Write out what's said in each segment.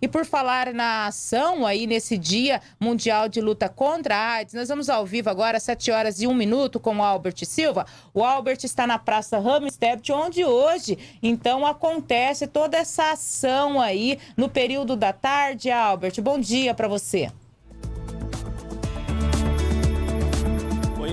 E por falar na ação aí nesse Dia Mundial de Luta contra a AIDS, nós vamos ao vivo agora, às 7 horas e 1 minuto, com o Albert Silva. O Albert está na Praça Ramstedt, onde hoje, então, acontece toda essa ação aí no período da tarde. Albert, bom dia para você.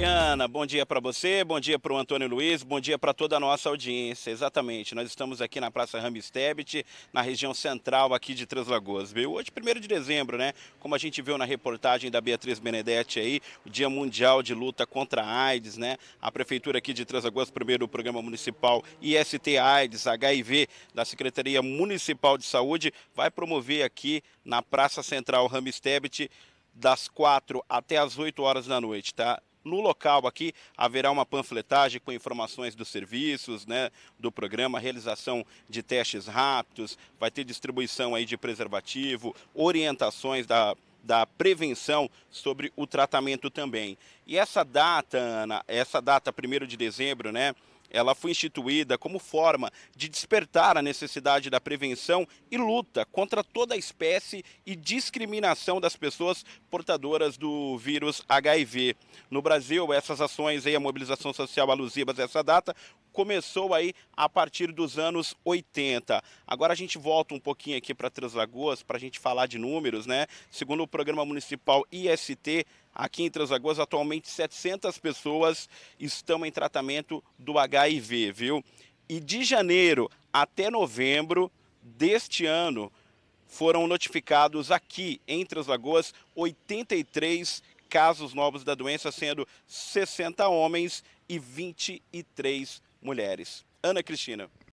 Ana, bom dia para você, bom dia para o Antônio Luiz, bom dia para toda a nossa audiência. Exatamente, nós estamos aqui na Praça Ramistebit, na região central aqui de Três Lagoas. Viu? Hoje, 1 de dezembro, né? Como a gente viu na reportagem da Beatriz Benedetti aí, o Dia Mundial de Luta contra a AIDS, né? A Prefeitura aqui de Três Lagoas, primeiro o Programa Municipal IST AIDS, HIV, da Secretaria Municipal de Saúde, vai promover aqui na Praça Central Ramistebit, das 4 até as 8 horas da noite, tá? No local aqui haverá uma panfletagem com informações dos serviços, né, do programa, realização de testes rápidos, vai ter distribuição aí de preservativo, orientações da da prevenção sobre o tratamento também. E essa data, Ana, essa data 1 de dezembro, né? Ela foi instituída como forma de despertar a necessidade da prevenção e luta contra toda espécie e discriminação das pessoas portadoras do vírus HIV no Brasil. Essas ações aí, a mobilização social alusivas a essa data, começou aí a partir dos anos 80. Agora a gente volta um pouquinho aqui para Três Lagoas para a gente falar de números, né? Segundo o programa municipal IST, aqui em Três Lagoas atualmente 700 pessoas estão em tratamento do HIV, viu? E de janeiro até novembro deste ano, foram notificados aqui em Três Lagoas 83 casos novos da doença, sendo 60 homens e 23 mulheres. Ana Cristina.